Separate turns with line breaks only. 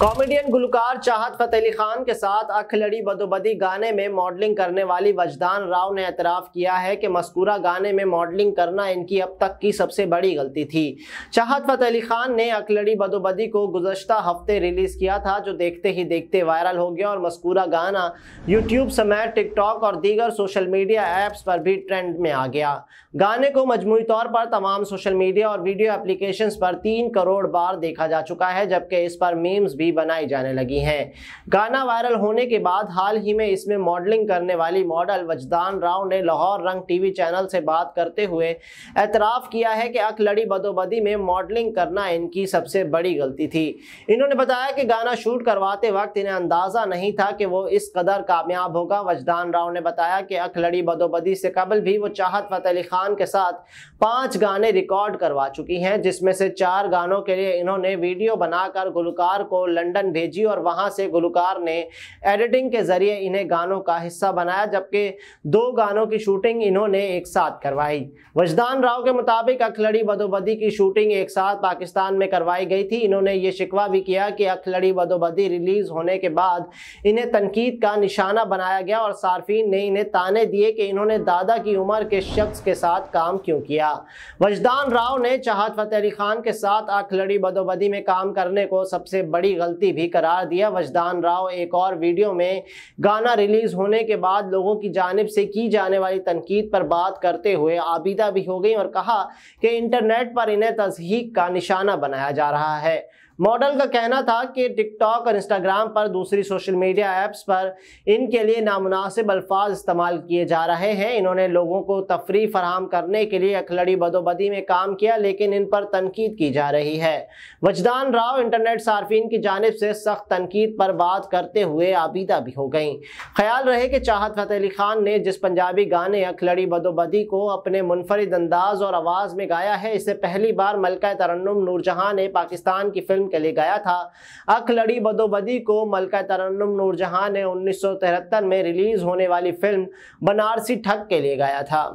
comedian गुलकार चाहत फतेह अली खान के साथ अखलड़ी बदोबदी गाने में मॉडलिंग करने वाली वजदान राव ने एतराफ़ किया है कि मस्कूरा गाने में मॉडलिंग करना इनकी अब तक की सबसे बड़ी गलती थी चाहत फतेह अली खान ने अखलड़ी बदोबदी को गुजशत हफ्ते रिलीज़ किया था जो देखते ही देखते वायरल हो गया और मस्कूरा गाना यूट्यूब समेत टिकटॉक और दीगर सोशल मीडिया ऐप्स पर भी ट्रेंड में आ गया गाने को मजमू तौर पर तमाम सोशल मीडिया और वीडियो एप्लीकेशन पर तीन करोड़ बार देखा जा चुका है जबकि इस पर मीम्स भी भी बनाई जाने लगी हैं गाना वायरल होने के बाद हाल ही में इसमें मॉडलिंग करने वाली मॉडल वजदान राव ने लाहौर रंग टीवी चैनल से बात करते हुए एतराफ़ किया है कि अकलड़ी बदोबदी में मॉडलिंग करना इनकी सबसे बड़ी गलती थी इन्होंने बताया कि गाना शूट करवाते वक्त इन्हें अंदाज़ा नहीं था कि वो इस कदर कामयाब होगा वजदान राव ने बताया कि अखलड़ी बदोबदी से कबल भी वो चाहत फतेह अली खान के साथ पांच गाने रिकॉर्ड करवा चुकी हैं जिसमें से चार गानों के लिए इन्होंने वीडियो बनाकर गुलकार को लंदन भेजी और वहाँ से गुलकार ने एडिटिंग के ज़रिए इन्हें गानों का हिस्सा बनाया जबकि दो गानों की शूटिंग इन्होंने एक साथ करवाई वजदान राव के मुताबिक अखलड़ी बदोबदी की शूटिंग एक साथ पाकिस्तान में करवाई गई थी इन्होंने ये शिकवा भी किया कि अखलड़ी बदोबदी रिलीज़ होने के बाद इन्हें तनकीद का निशाना बनाया गया और सार्फिन ने इन्हें ताने दिए कि इन्होंने दादा की उम्र के शख्स के साथ काम क्यों किया वजदान राव ने चाहत फतेह अली खान के साथ अखलड़ी बदोबदी में काम करने को सबसे बड़ी गलती भी करार दिया वजदान राव एक और वीडियो में गाना रिलीज़ होने के बाद लोगों की जानब से की जाने वाली तनकीद पर बात करते हुए आबिदा भी हो गई और कहा कि इंटरनेट पर इन्हें तजहीक का निशाना बनाया जा रहा है मॉडल का कहना था कि टिकटॉक और इंस्टाग्राम पर दूसरी सोशल मीडिया ऐप्स पर इनके लिए नामनासिब अल्फाज इस्तेमाल किए जा रहे हैं इन्होंने लोगों को तफरी फराम करने के लिए अखलड़ी बदोबदी में काम किया लेकिन इन पर तनकीद की जा रही है वजदान राव इंटरनेट सार्फिन की जानब से सख्त तनकीद पर बात करते हुए आबीदा भी हो गई ख्याल रहे कि चाहत फतेह अली खान ने जिस पंजाबी गाने अखलड़ी बदोबदी को अपने मुनफरद अंदाज और आवाज़ में गाया है इसे पहली बार मलका तरन्नम नूरजहाँ ने पाकिस्तान की फिल्म के लिए गया था अख लड़ी बदोबदी को मलका तरन्नम नूरजहां ने उन्नीस में रिलीज होने वाली फिल्म बनारसी ठग के लिए गाया था